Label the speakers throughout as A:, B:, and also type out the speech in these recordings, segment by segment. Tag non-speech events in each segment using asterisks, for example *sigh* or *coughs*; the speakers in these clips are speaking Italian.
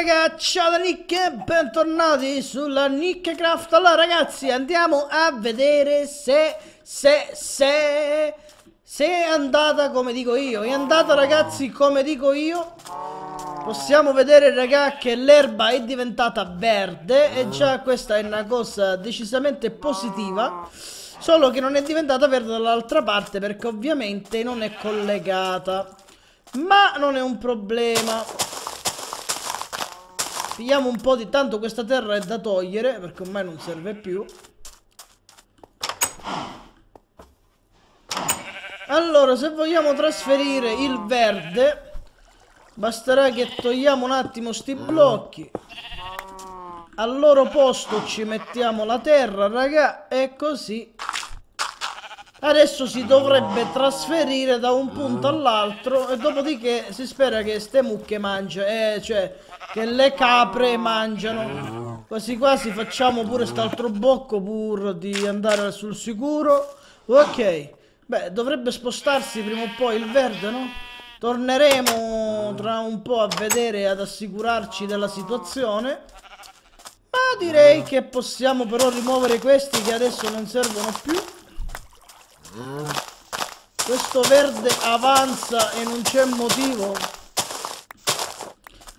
A: ragazzi, ciao da Nick e bentornati sulla Nick Allora ragazzi andiamo a vedere se, se, se, se è andata come dico io È andata ragazzi come dico io Possiamo vedere raga che l'erba è diventata verde E già questa è una cosa decisamente positiva Solo che non è diventata verde dall'altra parte perché ovviamente non è collegata Ma non è un problema Pigliamo un po' di... Tanto questa terra è da togliere, perché ormai non serve più. Allora, se vogliamo trasferire il verde, basterà che togliamo un attimo sti blocchi. Al loro posto ci mettiamo la terra, raga, e così Adesso si dovrebbe trasferire da un punto all'altro e dopodiché si spera che ste mucche mangiano, eh, cioè che le capre mangiano. Quasi quasi facciamo pure quest'altro bocco pur di andare sul sicuro. Ok, beh dovrebbe spostarsi prima o poi il verde, no? Torneremo tra un po' a vedere ad assicurarci della situazione. Ma direi che possiamo però rimuovere questi che adesso non servono più. Questo verde avanza e non c'è motivo.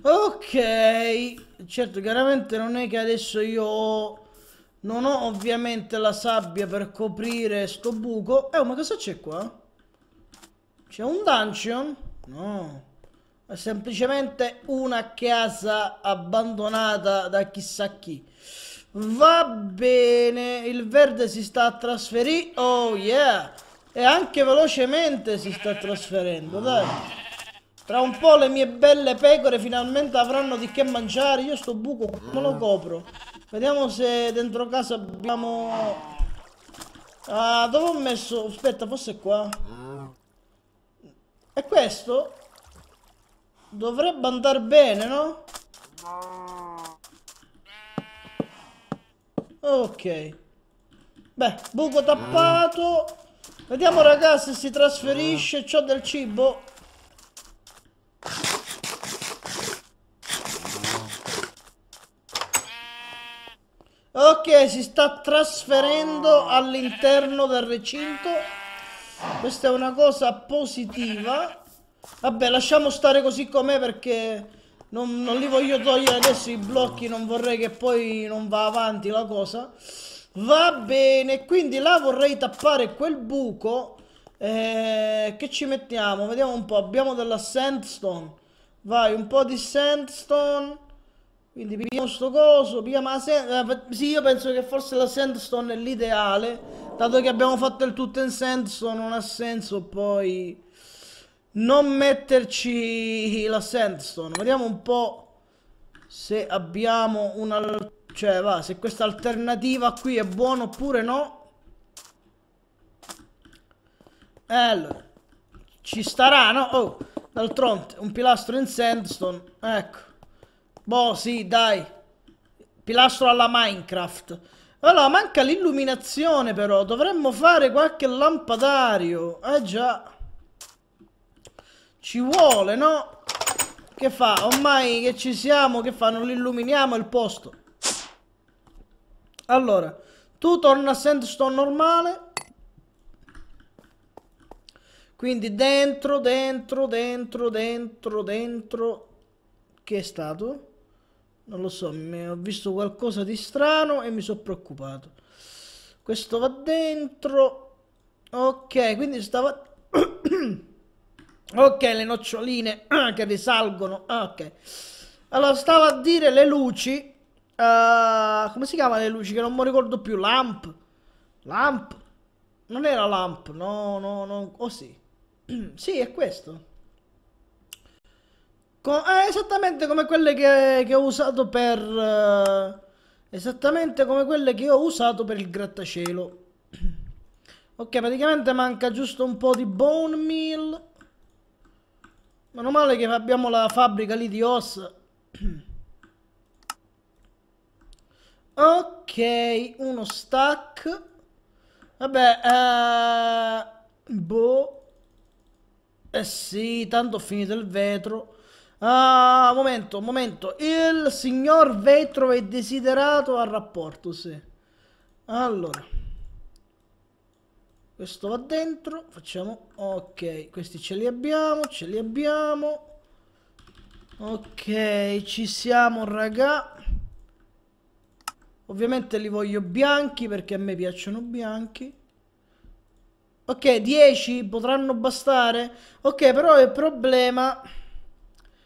A: Ok. Certo, chiaramente non è che adesso io ho... Non ho ovviamente la sabbia per coprire sto buco. Eh, ma cosa c'è qua? C'è un dungeon? No. È semplicemente una casa abbandonata da chissà chi. Va bene, il verde si sta trasferendo. Oh yeah! E anche velocemente si sta trasferendo, dai. Tra un po' le mie belle pecore finalmente avranno di che mangiare. Io sto buco come lo copro? Vediamo se dentro casa abbiamo... Ah, dove ho messo? Aspetta, forse qua. E questo? Dovrebbe andare bene, no? no? Ok. Beh, buco tappato. Vediamo ragazzi se si trasferisce. Eh. C'ho del cibo. Ok, si sta trasferendo all'interno del recinto. Questa è una cosa positiva. Vabbè, lasciamo stare così com'è perché non, non li voglio togliere adesso i blocchi, non vorrei che poi non va avanti la cosa. Va bene, quindi là vorrei tappare quel buco. Eh, che ci mettiamo? Vediamo un po', abbiamo della sandstone. Vai, un po' di sandstone. Quindi pigliamo sto coso, pigliamo la sandstone. Eh, sì, io penso che forse la sandstone è l'ideale. Dato che abbiamo fatto il tutto in sandstone, non ha senso poi non metterci la sandstone. Vediamo un po' se abbiamo una... Cioè, va, se questa alternativa qui è buona oppure no. E eh, allora, ci starà, no? Oh, d'altronde, un pilastro in sandstone. Ecco. Boh, sì, dai. Pilastro alla Minecraft. Allora, manca l'illuminazione però. Dovremmo fare qualche lampadario. Eh già. Ci vuole, no? Che fa? Ormai che ci siamo, che fa? Non illuminiamo il posto. Allora, tu torna a sandstone normale. Quindi dentro, dentro, dentro, dentro, dentro. Che è stato? Non lo so, ho visto qualcosa di strano e mi sono preoccupato. Questo va dentro. Ok, quindi stava... *coughs* *coughs* Ok, le noccioline ah, *clears throat* che risalgono. ok. Allora, stavo a dire le luci. Uh, come si chiamano le luci? Che non mi ricordo più. Lamp. Lamp. Non era lamp. No, no, no. Oh sì. *clears throat* sì, è questo. Co eh, esattamente come quelle che, che ho usato per... Uh, esattamente come quelle che ho usato per il grattacielo. *clears throat* ok, praticamente manca giusto un po' di bone meal. Meno male che abbiamo la fabbrica lì di os. ok, uno stack. Vabbè, eh, boh. Eh sì, tanto ho finito il vetro. Ah, momento, momento. Il signor vetro è desiderato al rapporto, sì. Allora questo va dentro facciamo ok questi ce li abbiamo ce li abbiamo ok ci siamo raga ovviamente li voglio bianchi perché a me piacciono bianchi ok 10 potranno bastare ok però il problema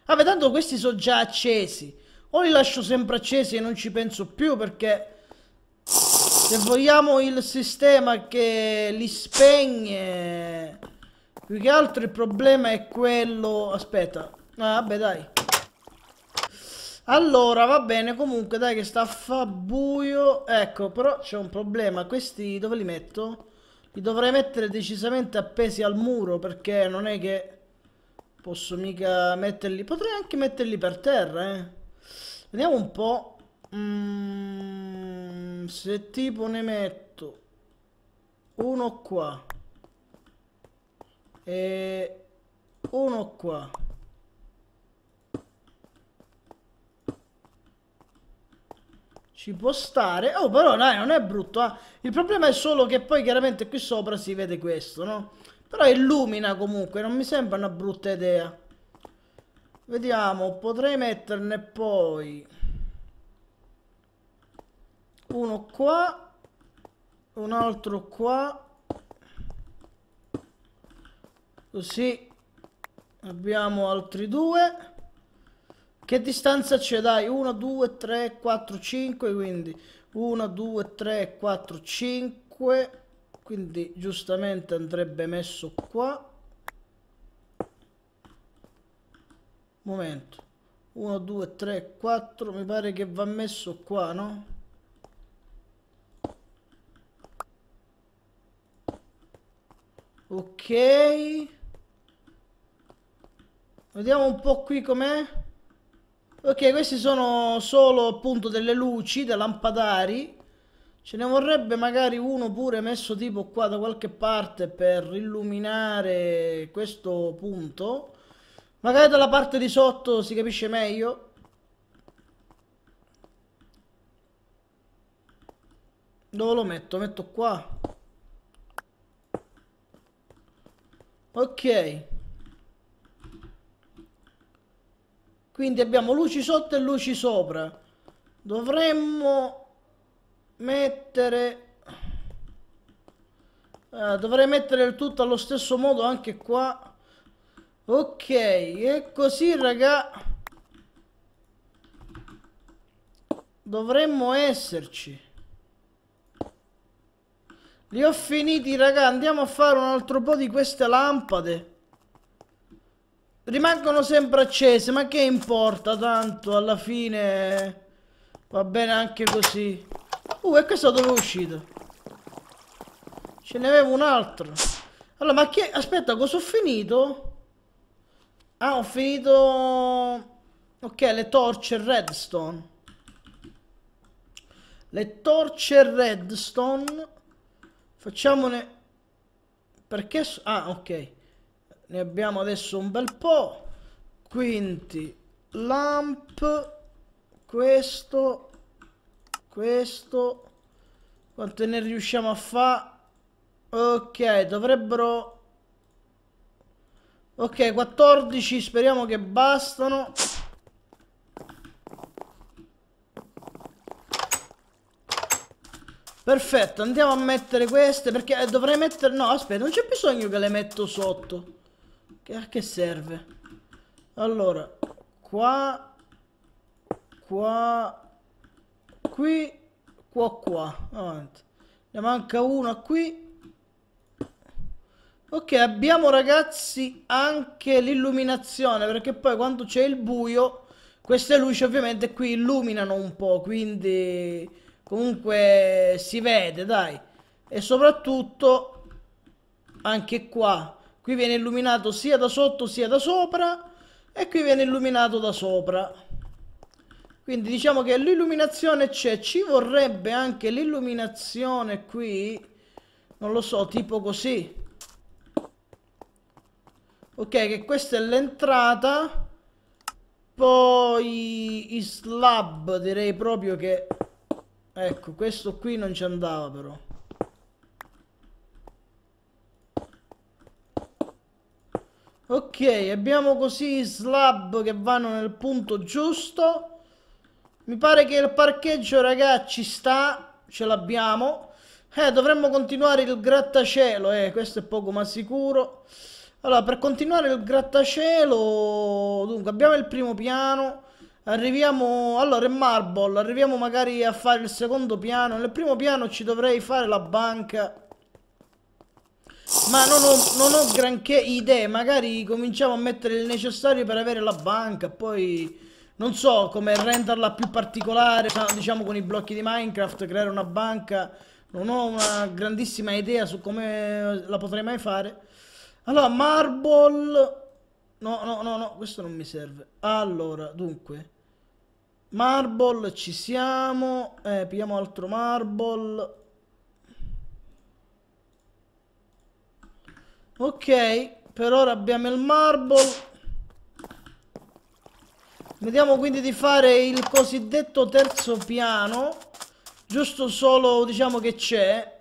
A: ah tanto questi sono già accesi o li lascio sempre accesi e non ci penso più perché se vogliamo il sistema che li spegne più che altro il problema è quello aspetta ah, vabbè dai allora va bene comunque dai che sta a fa buio ecco però c'è un problema questi dove li metto? li dovrei mettere decisamente appesi al muro perché non è che posso mica metterli potrei anche metterli per terra eh. vediamo un po' Mmm se tipo ne metto uno qua e uno qua ci può stare oh però dai non è brutto eh? il problema è solo che poi chiaramente qui sopra si vede questo no però illumina comunque non mi sembra una brutta idea vediamo potrei metterne poi uno qua, un altro qua, così abbiamo altri due. Che distanza c'è? Dai, 1, 2, 3, 4, 5, quindi 1, 2, 3, 4, 5, quindi giustamente andrebbe messo qua. Momento, 1, 2, 3, 4, mi pare che va messo qua, no? ok vediamo un po' qui com'è ok queste sono solo appunto delle luci dei lampadari ce ne vorrebbe magari uno pure messo tipo qua da qualche parte per illuminare questo punto magari dalla parte di sotto si capisce meglio dove lo metto? metto qua ok quindi abbiamo luci sotto e luci sopra dovremmo mettere eh, dovrei mettere il tutto allo stesso modo anche qua ok e così raga dovremmo esserci li ho finiti, raga. Andiamo a fare un altro po' di queste lampade. Rimangono sempre accese, ma che importa tanto? Alla fine va bene anche così. Uh, e questo dove è uscito? Ce n'avevo un altro. Allora, ma che... Aspetta, cosa ho finito? Ah, ho finito... Ok, le torce redstone. Le torce redstone facciamone perché ah ok ne abbiamo adesso un bel po' quindi lamp questo questo quante ne riusciamo a fare ok dovrebbero ok 14 speriamo che bastano Perfetto, andiamo a mettere queste perché dovrei mettere... No, aspetta, non c'è bisogno che le metto sotto. Che, a che serve? Allora, qua... Qua... Qui... Qua qua. Avanti. Ne manca una qui. Ok, abbiamo ragazzi anche l'illuminazione perché poi quando c'è il buio queste luci ovviamente qui illuminano un po', quindi comunque si vede dai e soprattutto anche qua qui viene illuminato sia da sotto sia da sopra e qui viene illuminato da sopra quindi diciamo che l'illuminazione c'è ci vorrebbe anche l'illuminazione qui non lo so tipo così ok che questa è l'entrata poi i slab direi proprio che Ecco, questo qui non ci andava però. Ok, abbiamo così i slab che vanno nel punto giusto. Mi pare che il parcheggio, ragazzi, ci sta. Ce l'abbiamo. Eh, dovremmo continuare il grattacielo. Eh, questo è poco ma sicuro. Allora, per continuare il grattacielo... Dunque, abbiamo il primo piano. Arriviamo, allora, in Marble, arriviamo magari a fare il secondo piano. Nel primo piano ci dovrei fare la banca. Ma non ho, non ho granché idee, magari cominciamo a mettere il necessario per avere la banca, poi... Non so come renderla più particolare, diciamo con i blocchi di Minecraft, creare una banca. Non ho una grandissima idea su come la potrei mai fare. Allora, marble... No, no, no, no, questo non mi serve. Allora, dunque... Marble, ci siamo. Eh, pigliamo altro marble. Ok, per ora abbiamo il marble. Vediamo quindi di fare il cosiddetto terzo piano. Giusto solo, diciamo che c'è.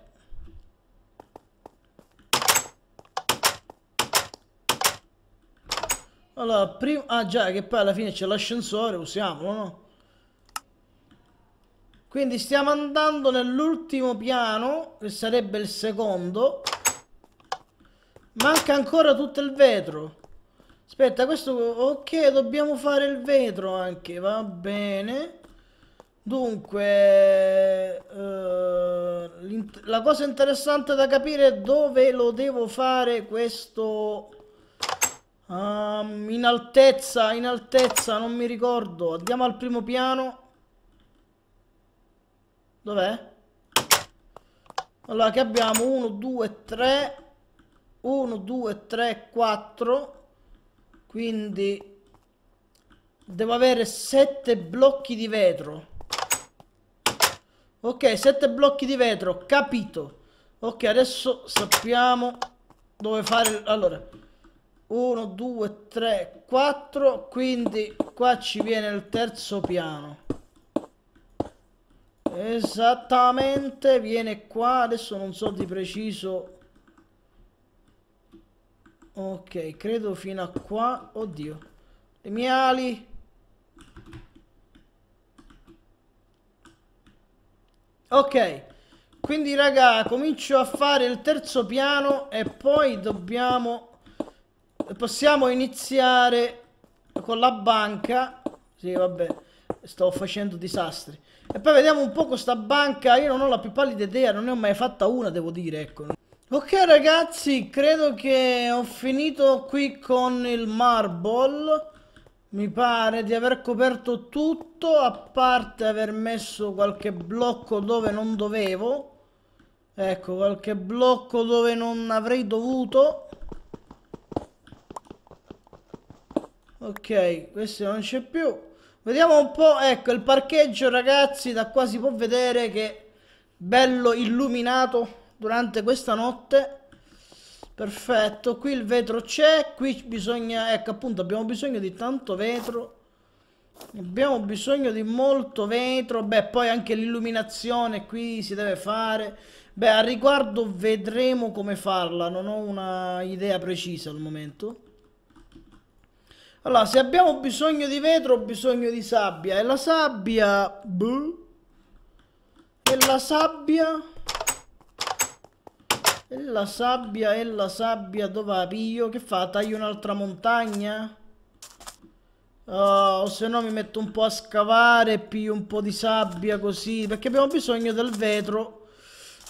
A: Allora, prima... Ah già, che poi alla fine c'è l'ascensore, usiamolo, no? Quindi stiamo andando nell'ultimo piano, che sarebbe il secondo. Manca ancora tutto il vetro. Aspetta, questo... Ok, dobbiamo fare il vetro anche, va bene. Dunque, eh, la cosa interessante da capire è dove lo devo fare questo... Um, in altezza, in altezza, non mi ricordo. Andiamo al primo piano. Dov'è? Allora, che abbiamo 1, 2, 3, 1, 2, 3, 4, quindi devo avere 7 blocchi di vetro. Ok, 7 blocchi di vetro, capito. Ok, adesso sappiamo dove fare... Allora, 1, 2, 3, 4, quindi qua ci viene il terzo piano. Esattamente, viene qua, adesso non so di preciso. Ok, credo fino a qua. Oddio. Le mie ali. Ok. Quindi raga, comincio a fare il terzo piano e poi dobbiamo... Possiamo iniziare con la banca. Sì, vabbè, sto facendo disastri. E poi vediamo un po' questa banca, io non ho la più pallida idea, non ne ho mai fatta una devo dire, ecco. Ok ragazzi, credo che ho finito qui con il marble. Mi pare di aver coperto tutto, a parte aver messo qualche blocco dove non dovevo. Ecco, qualche blocco dove non avrei dovuto. Ok, questo non c'è più. Vediamo un po', ecco, il parcheggio ragazzi, da qua si può vedere che bello illuminato durante questa notte. Perfetto, qui il vetro c'è, qui bisogna, ecco appunto abbiamo bisogno di tanto vetro. Abbiamo bisogno di molto vetro, beh poi anche l'illuminazione qui si deve fare. Beh, a riguardo vedremo come farla, non ho una idea precisa al momento. Allora, se abbiamo bisogno di vetro, ho bisogno di sabbia. E la sabbia... Buh, e la sabbia... E la sabbia, e la sabbia, dove piglio? Che fa? Taglio un'altra montagna? Uh, o se no mi metto un po' a scavare, e piglio un po' di sabbia così. Perché abbiamo bisogno del vetro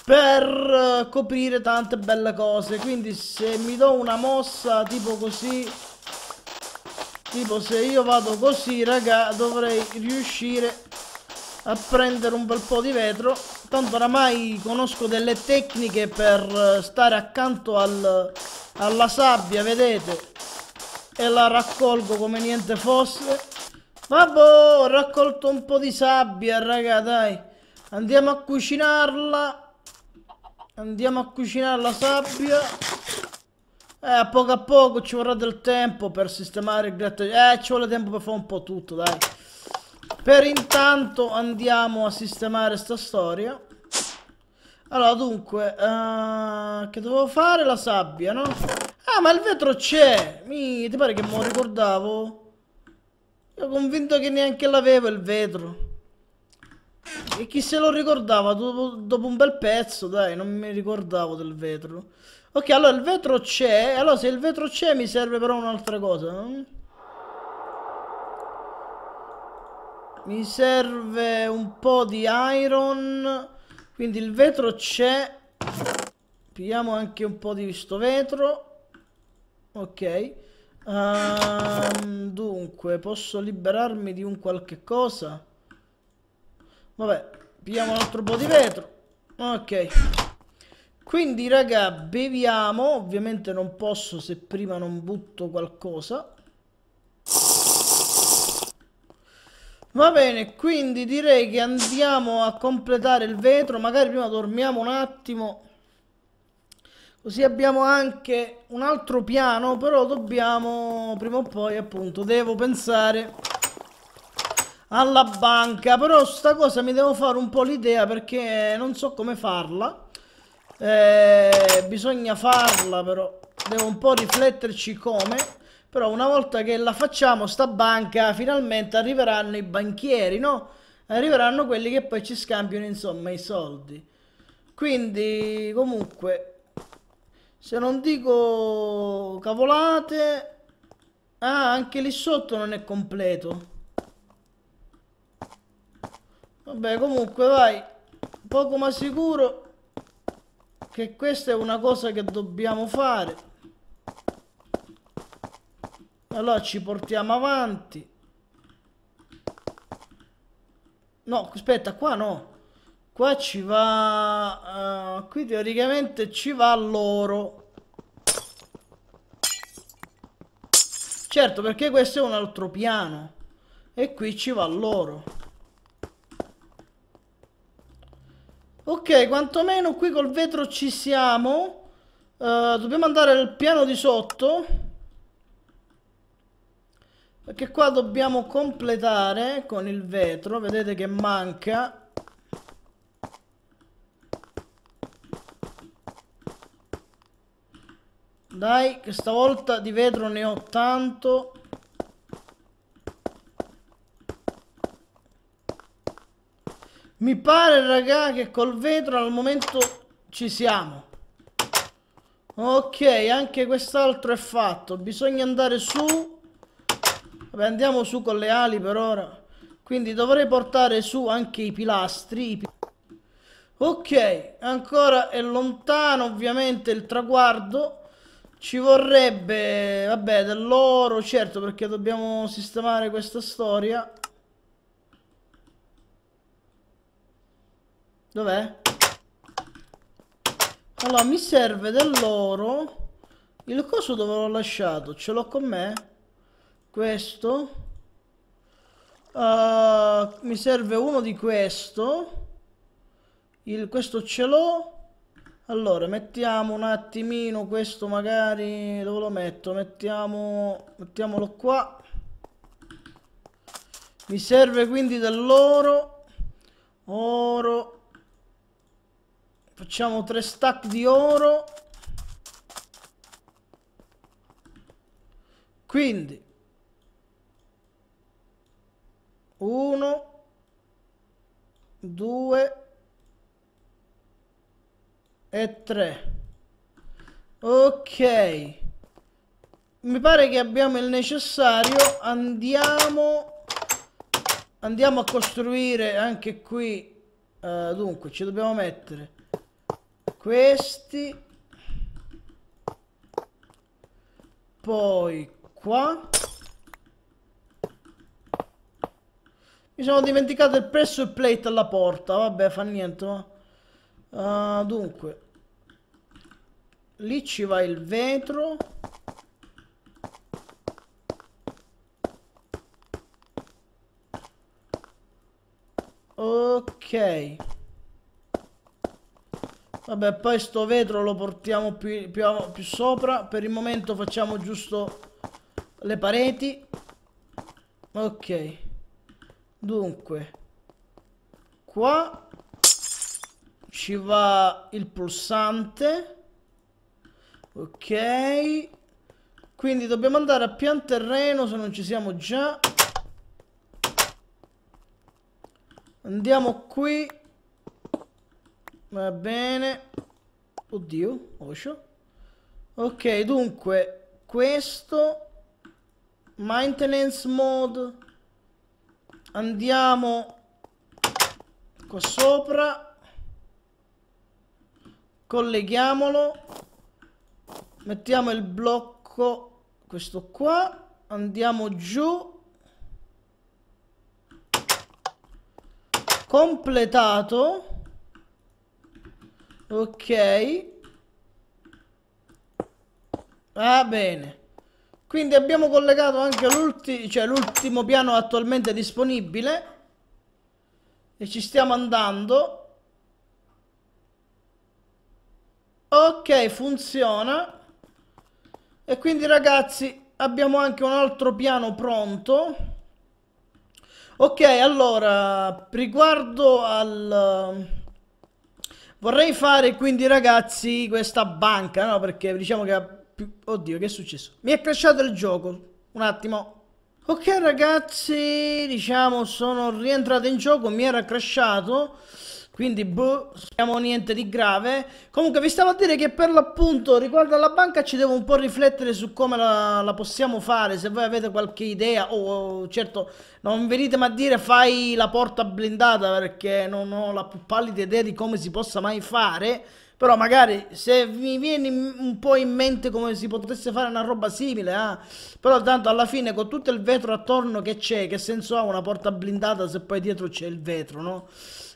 A: per eh, coprire tante belle cose quindi se mi do una mossa tipo così Tipo se io vado così raga dovrei riuscire a prendere un bel po' di vetro Tanto oramai conosco delle tecniche per eh, stare accanto al, alla sabbia vedete E la raccolgo come niente fosse Vabbè ho raccolto un po' di sabbia raga dai Andiamo a cucinarla Andiamo a cucinare la sabbia eh, a poco a poco ci vorrà del tempo per sistemare il grattacielo. Eh, ci vuole tempo per fare un po' tutto, dai. Per intanto andiamo a sistemare sta storia. Allora, dunque, uh, che dovevo fare? La sabbia, no? Ah, ma il vetro c'è! Mi... Ti pare che me lo ricordavo? Io convinto che neanche l'avevo il vetro. E chi se lo ricordava dopo, dopo un bel pezzo, dai, non mi ricordavo del vetro. Ok, allora il vetro c'è. Allora se il vetro c'è mi serve però un'altra cosa. Mi serve un po' di iron. Quindi il vetro c'è. Pigliamo anche un po' di questo vetro. Ok. Um, dunque, posso liberarmi di un qualche cosa? Vabbè, pigliamo un altro po' di vetro. Ok. Quindi, raga, beviamo. Ovviamente non posso se prima non butto qualcosa. Va bene, quindi direi che andiamo a completare il vetro. Magari prima dormiamo un attimo. Così abbiamo anche un altro piano, però dobbiamo, prima o poi, appunto, devo pensare alla banca. Però sta cosa mi devo fare un po' l'idea perché non so come farla eh, bisogna farla però devo un po' rifletterci come però una volta che la facciamo sta banca finalmente arriveranno i banchieri no? arriveranno quelli che poi ci scambiano insomma i soldi quindi comunque se non dico cavolate ah anche lì sotto non è completo vabbè comunque vai poco ma sicuro che questa è una cosa che dobbiamo fare allora ci portiamo avanti no aspetta qua no qua ci va uh, qui teoricamente ci va l'oro certo perché questo è un altro piano e qui ci va l'oro Ok, quantomeno qui col vetro ci siamo. Uh, dobbiamo andare al piano di sotto. Perché qua dobbiamo completare con il vetro. Vedete che manca. Dai, che stavolta di vetro ne ho tanto. Mi pare, raga, che col vetro al momento ci siamo. Ok, anche quest'altro è fatto. Bisogna andare su. Vabbè, andiamo su con le ali per ora. Quindi dovrei portare su anche i pilastri. I pilastri. Ok, ancora è lontano ovviamente il traguardo. Ci vorrebbe, vabbè, dell'oro, certo, perché dobbiamo sistemare questa storia. Dov'è? Allora, mi serve dell'oro. Il coso dove l'ho lasciato? Ce l'ho con me? Questo. Uh, mi serve uno di questo. Il, questo ce l'ho. Allora, mettiamo un attimino questo magari... Dove lo metto? Mettiamo... Mettiamolo qua. Mi serve quindi dell'oro. Oro. Oro Facciamo tre stack di oro. Quindi. Uno. Due. E tre. Ok. Mi pare che abbiamo il necessario. Andiamo. Andiamo a costruire anche qui. Uh, dunque, ci dobbiamo mettere questi poi qua mi sono dimenticato il presso pressure plate alla porta vabbè fa niente ma uh, dunque lì ci va il vetro ok Vabbè, poi sto vetro lo portiamo più, più, più sopra. Per il momento facciamo giusto le pareti. Ok. Dunque. Qua ci va il pulsante. Ok. Quindi dobbiamo andare a pian terreno se non ci siamo già. Andiamo qui. Va bene. Oddio, Osho. Ok, dunque, questo... Maintenance mode. Andiamo qua sopra. Colleghiamolo. Mettiamo il blocco, questo qua. Andiamo giù. Completato ok va bene quindi abbiamo collegato anche cioè l'ultimo cioè piano attualmente disponibile e ci stiamo andando ok funziona e quindi ragazzi abbiamo anche un altro piano pronto ok allora riguardo al Vorrei fare quindi ragazzi questa banca, no? Perché diciamo che... Oddio, che è successo? Mi è crashato il gioco. Un attimo. Ok ragazzi, diciamo sono rientrato in gioco, mi era crashato. Quindi, boh, siamo niente di grave. Comunque, vi stavo a dire che per l'appunto, riguardo alla banca, ci devo un po' riflettere su come la, la possiamo fare. Se voi avete qualche idea, o oh, certo, non venite a dire fai la porta blindata perché non ho la più pallida idea di come si possa mai fare. Però magari se mi viene un po' in mente come si potesse fare una roba simile, eh? però tanto alla fine con tutto il vetro attorno che c'è, che senso ha una porta blindata se poi dietro c'è il vetro, no?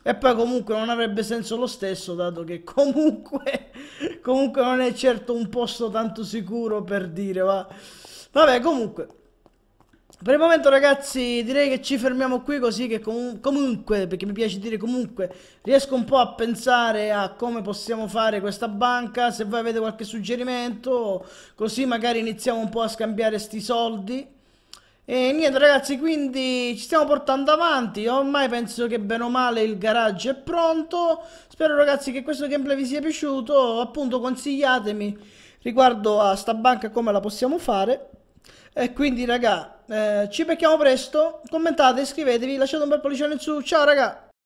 A: E poi comunque non avrebbe senso lo stesso, dato che comunque, *laughs* comunque non è certo un posto tanto sicuro per dire, va. Vabbè, comunque. Per il momento ragazzi direi che ci fermiamo qui così che com comunque, perché mi piace dire comunque, riesco un po' a pensare a come possiamo fare questa banca, se voi avete qualche suggerimento, così magari iniziamo un po' a scambiare sti soldi. E niente ragazzi, quindi ci stiamo portando avanti, ormai penso che bene o male il garage è pronto. Spero ragazzi che questo gameplay vi sia piaciuto, appunto consigliatemi riguardo a sta banca come la possiamo fare. E quindi raga, eh, ci becchiamo presto, commentate, iscrivetevi, lasciate un bel pollicione in su, ciao ragazzi